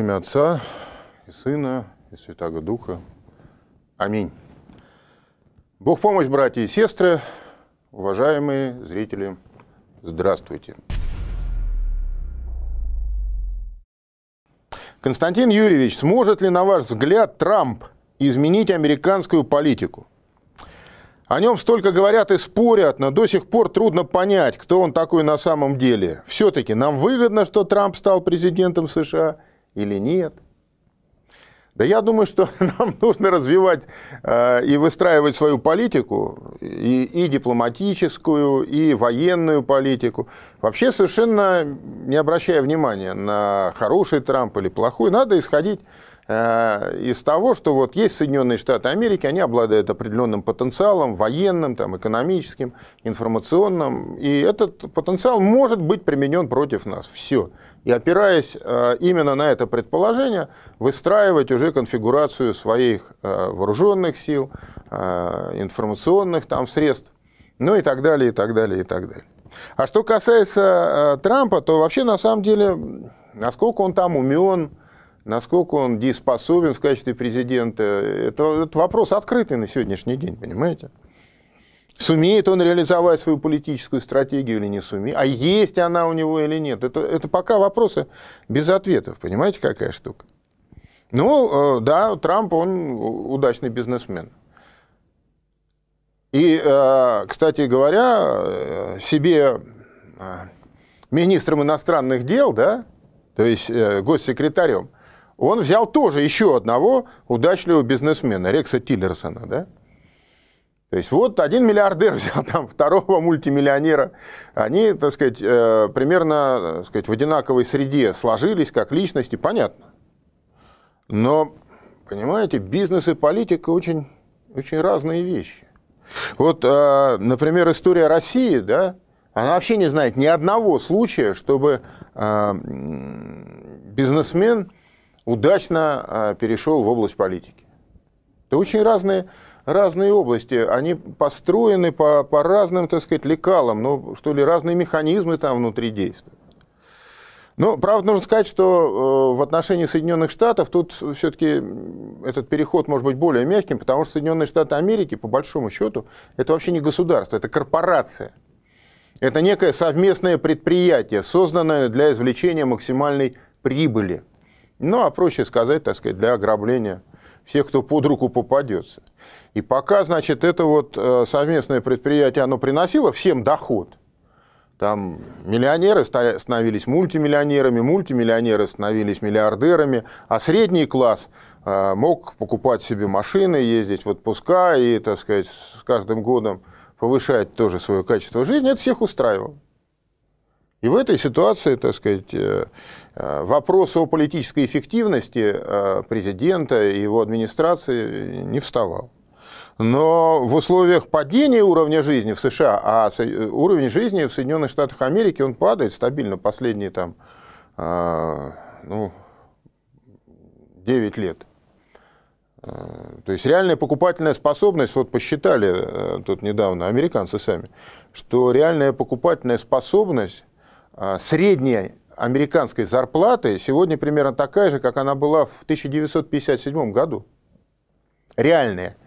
имя Отца и Сына и святого Духа. Аминь. Бог помощь, братья и сестры, уважаемые зрители, здравствуйте. Константин Юрьевич, сможет ли, на ваш взгляд, Трамп изменить американскую политику? О нем столько говорят и спорят, но до сих пор трудно понять, кто он такой на самом деле. Все-таки нам выгодно, что Трамп стал президентом США – или нет. Да я думаю, что нам нужно развивать э, и выстраивать свою политику, и, и дипломатическую, и военную политику. Вообще совершенно не обращая внимания на хороший Трамп или плохой, надо исходить Э, из того, что вот есть Соединенные Штаты Америки, они обладают определенным потенциалом военным, там, экономическим, информационным, и этот потенциал может быть применен против нас. Все. И опираясь э, именно на это предположение, выстраивать уже конфигурацию своих э, вооруженных сил, информационных там средств, ну и так далее, и так далее, и так далее. А что касается Трампа, то вообще на самом деле, насколько он там умен, Насколько он дееспособен в качестве президента, это, это вопрос открытый на сегодняшний день, понимаете? Сумеет он реализовать свою политическую стратегию или не сумеет, а есть она у него или нет, это, это пока вопросы без ответов, понимаете, какая штука? Ну, э, да, Трамп, он удачный бизнесмен. И, э, кстати говоря, э, себе министром иностранных дел, да, то есть госсекретарем – он взял тоже еще одного удачливого бизнесмена, Рекса Тиллерсона, да? То есть вот один миллиардер взял там второго мультимиллионера. Они, так сказать, э, примерно так э, сказать, в одинаковой среде сложились как личности, понятно. Но, понимаете, бизнес и политика очень, очень разные вещи. Вот, э, например, история России, да, она вообще не знает ни одного случая, чтобы бизнесмен удачно а, перешел в область политики. Это очень разные, разные области. Они построены по, по разным, так сказать, лекалам, но ну, что ли, разные механизмы там внутри действуют. Но, правда, нужно сказать, что э, в отношении Соединенных Штатов тут все-таки этот переход может быть более мягким, потому что Соединенные Штаты Америки, по большому счету, это вообще не государство, это корпорация. Это некое совместное предприятие, созданное для извлечения максимальной прибыли – ну, а проще сказать, так сказать, для ограбления всех, кто под руку попадется. И пока, значит, это вот э, совместное предприятие, оно приносило всем доход, там миллионеры становились мультимиллионерами, мультимиллионеры становились миллиардерами, а средний класс э, мог покупать себе машины, ездить в отпуска и, так сказать, с каждым годом повышать тоже свое качество жизни. Это всех устраивало. И в этой ситуации, так сказать, э, э, вопрос о политической эффективности э, президента и его администрации не вставал. Но в условиях падения уровня жизни в США, а уровень жизни в Соединенных Штатах Америки, он падает стабильно последние там, ну, 9 лет. То есть реальная покупательная способность, вот посчитали тут недавно американцы сами, что реальная покупательная способность а, средняя американской зарплаты сегодня примерно такая же, как она была в 1957 году. Реальная.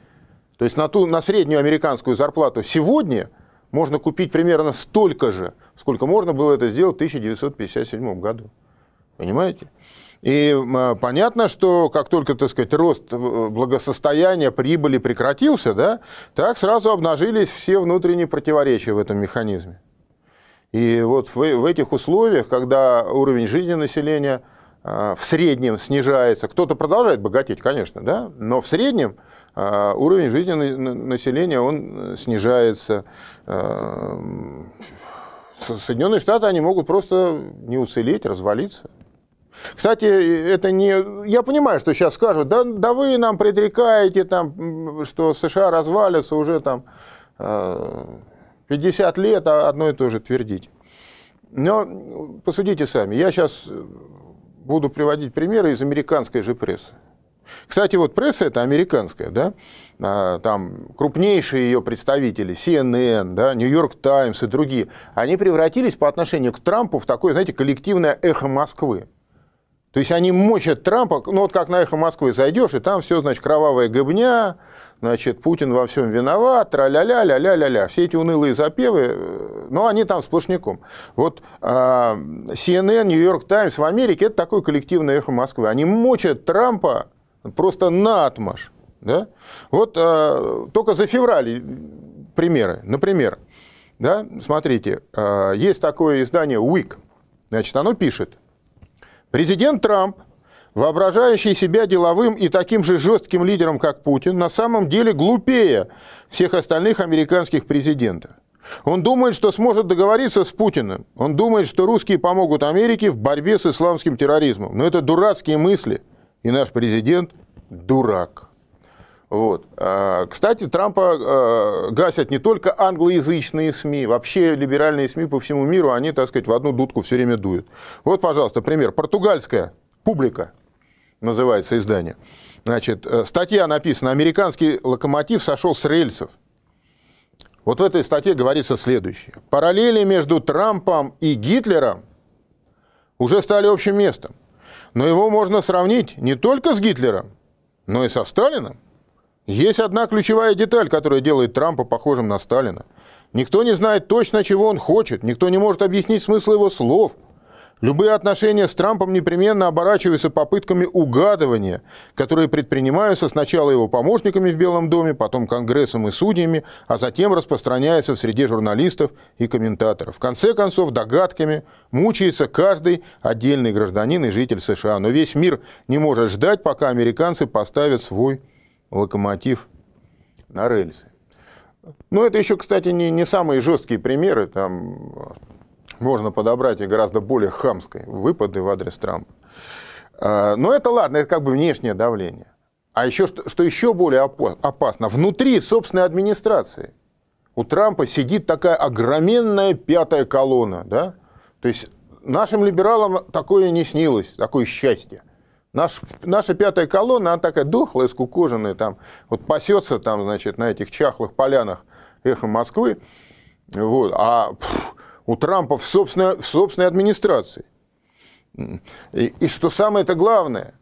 То есть на, ту, на среднюю американскую зарплату сегодня можно купить примерно столько же, сколько можно было это сделать в 1957 году. Понимаете? И а, понятно, что как только, так сказать, рост э, благосостояния, прибыли прекратился, да, так сразу обнажились все внутренние противоречия в этом механизме. И вот в, в этих условиях, когда уровень жизни населения а, в среднем снижается, кто-то продолжает богатеть, конечно, да, но в среднем а, уровень жизни населения он э, снижается. А, Соединенные Штаты, они могут просто не уцелеть, развалиться. Кстати, это не... Я понимаю, что сейчас скажут, да, да вы нам предрекаете, там, что США развалятся уже там 50 лет а одно и то же твердить. Но посудите сами. Я сейчас э, буду приводить примеры из американской же прессы. Кстати, вот пресса это американская, да, а, там крупнейшие ее представители, CNN, да, New York Times и другие, они превратились по отношению к Трампу в такое, знаете, коллективное эхо Москвы. То есть они мочат Трампа, ну вот как на эхо Москвы зайдешь, и там все, значит, кровавая гобня, значит, Путин во всем виноват, тра-ля-ля, ля-ля-ля-ля. Все эти унылые запевы, э, ну они там сплошняком. Вот а, CNN, Нью-Йорк Таймс в Америке – это такое коллективное эхо Москвы. Они мочат Трампа просто на отмаш. Да? Вот а, только за февраль примеры. Например, да, смотрите, а, есть такое издание «Уик». Значит, оно пишет – Президент Трамп, воображающий себя деловым и таким же жестким лидером, как Путин, на самом деле глупее всех остальных американских президентов. Он думает, что сможет договориться с Путиным. Он думает, что русские помогут Америке в борьбе с исламским терроризмом. Но это дурацкие мысли. И наш президент дурак. Вот. А, кстати, Трампа а, гасят не только англоязычные СМИ, вообще либеральные СМИ по всему миру, они, так сказать, в одну дудку все время дуют. Вот, пожалуйста, пример. Португальская публика, называется издание. Значит, э, статья написана «Американский локомотив сошел с рельсов». Вот в этой статье говорится следующее. Параллели между Трампом и Гитлером уже стали общим местом. Но его можно сравнить не только с Гитлером, но и со Сталином. Есть одна ключевая деталь, которая делает Трампа похожим на Сталина. Никто не знает точно, чего он хочет, никто не может объяснить смысл его слов. Любые отношения с Трампом непременно оборачиваются попытками угадывания, которые предпринимаются сначала его помощниками в Белом доме, потом Конгрессом и судьями, а затем распространяются в среде журналистов и комментаторов. В конце концов, догадками мучается каждый отдельный гражданин и житель США. Но весь мир не может ждать, пока американцы поставят свой локомотив на рельсы. Но ну, это еще, кстати, не, не самые жесткие примеры. Там э, можно подобрать и гораздо более хамской выпады в адрес Трампа. А, но это ладно, это как бы внешнее давление. А еще, что, что еще более опасно, внутри собственной администрации у Трампа сидит такая огроменная пятая колонна. Да? То есть нашим либералам такое не снилось, такое счастье. Наш, наша пятая колонна, она такая дохлая, скукоженная, там, вот пасется там, значит, на этих чахлых полянах эхо Москвы, вот, а пфф, у Трампа в собственной, в собственной администрации. И, и что самое-то главное,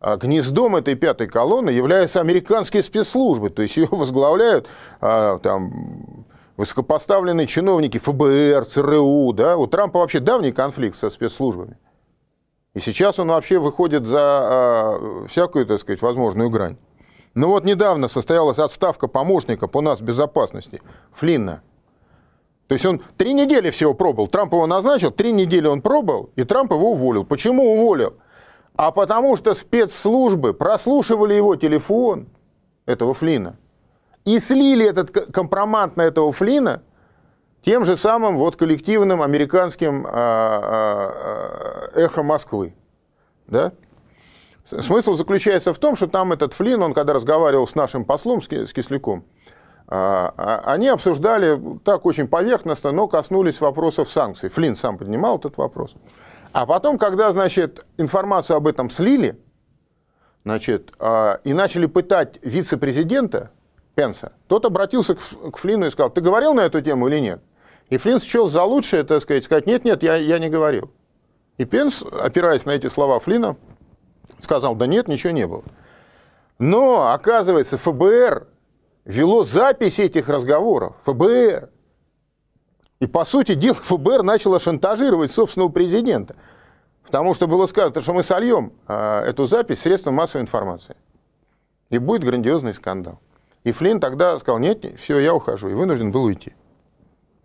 а гнездом этой пятой колонны являются американские спецслужбы, то есть ее возглавляют а, там, высокопоставленные чиновники ФБР, ЦРУ, да, у Трампа вообще давний конфликт со спецслужбами. И сейчас он вообще выходит за э, всякую, так сказать, возможную грань. Ну вот недавно состоялась отставка помощника по нас безопасности Флинна. То есть он три недели всего пробовал, Трамп его назначил, три недели он пробовал, и Трамп его уволил. Почему уволил? А потому что спецслужбы прослушивали его телефон, этого Флина, и слили этот компромат на этого Флина тем же самым вот коллективным американским а, а, а, эхо Москвы. Да? Смысл заключается в том, что там этот Флин, он когда разговаривал с нашим послом, с Кисляком, они обсуждали так очень поверхностно, но коснулись вопросов санкций. Флин сам поднимал этот вопрос. А потом, когда, значит, информацию об этом слили, значит, и начали пытать вице-президента Пенса, тот обратился к Флину и сказал, ты говорил на эту тему или нет? И Флинн счел за лучшее, так сказать, сказать, нет-нет, я, я не говорил. И Пенс, опираясь на эти слова Флина, сказал, да нет, ничего не было. Но, оказывается, ФБР вело запись этих разговоров. ФБР. И, по сути дела, ФБР начало шантажировать собственного президента. Потому что было сказано, что мы сольем а, эту запись средством массовой информации. И будет грандиозный скандал. И Флинн тогда сказал, нет, все, я ухожу. И вынужден был уйти.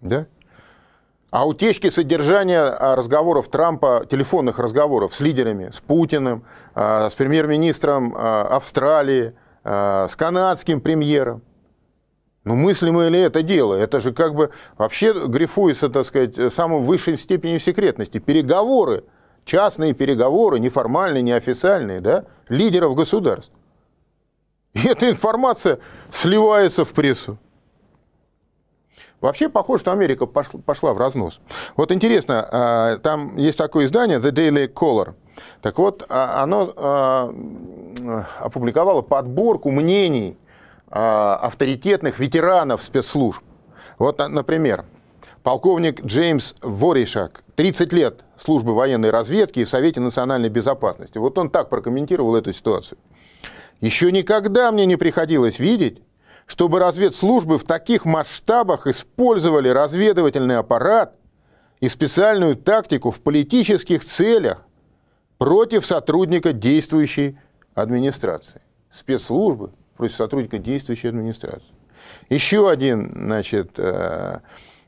Да? А утечки содержания а, разговоров Трампа, телефонных разговоров с лидерами, с Путиным, а, с премьер-министром а, Австралии, с канадским премьером. Ну, мыслимо ли это дело? Это же как бы вообще грифуется, так сказать, самой высшей степенью секретности. Переговоры, частные переговоры, неформальные, неофициальные, да, лидеров государств. И эта информация сливается в прессу. Вообще похоже, что Америка пошла, в разнос. Вот интересно, а, там есть такое издание The Daily Caller. Так вот, а, оно а, э, опубликовало подборку мнений авторитетных ветеранов спецслужб. Вот, например, полковник Джеймс Воришак, 30 лет службы военной разведки и в Совете национальной безопасности. Вот он так прокомментировал эту ситуацию. Еще никогда мне не приходилось видеть, чтобы разведслужбы в таких масштабах использовали разведывательный аппарат и специальную тактику в политических целях против сотрудника действующей администрации. Спецслужбы против сотрудника действующей администрации. Еще один значит, э,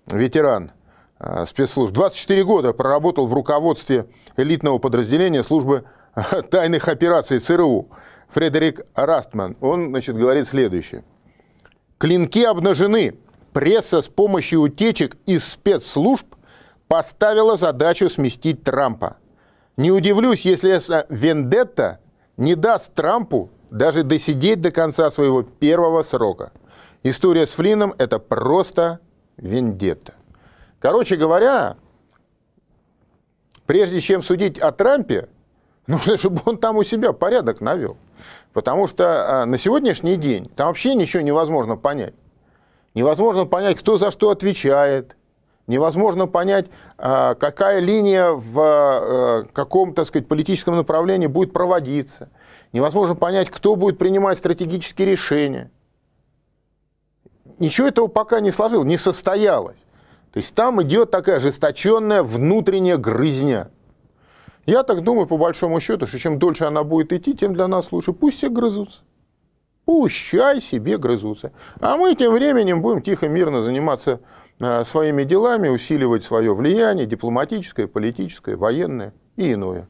ветеран э, спецслужб. 24 года проработал в руководстве элитного подразделения службы э, тайных операций ЦРУ. Фредерик Растман. Он значит, говорит следующее. Клинки обнажены. Пресса с помощью утечек из спецслужб поставила задачу сместить Трампа. Не удивлюсь, если эта вендетта не даст Трампу даже досидеть до конца своего первого срока. История с Флином – это просто вендетта. Короче говоря, прежде чем судить о Трампе, нужно, чтобы он там у себя порядок навел. Потому что а, на сегодняшний день там вообще ничего невозможно понять. Невозможно понять, кто за что отвечает. Невозможно понять, а, какая линия в а, каком, так сказать, политическом направлении будет проводиться. Невозможно понять, кто будет принимать стратегические решения. Ничего этого пока не сложилось, не состоялось. То есть там идет такая ожесточенная внутренняя грызня – я так думаю, по большому счету, что чем дольше она будет идти, тем для нас лучше. Пусть все грызутся. пусть Пущай себе грызутся. А мы тем временем будем тихо, мирно заниматься э, своими делами, усиливать свое влияние дипломатическое, политическое, военное и иное.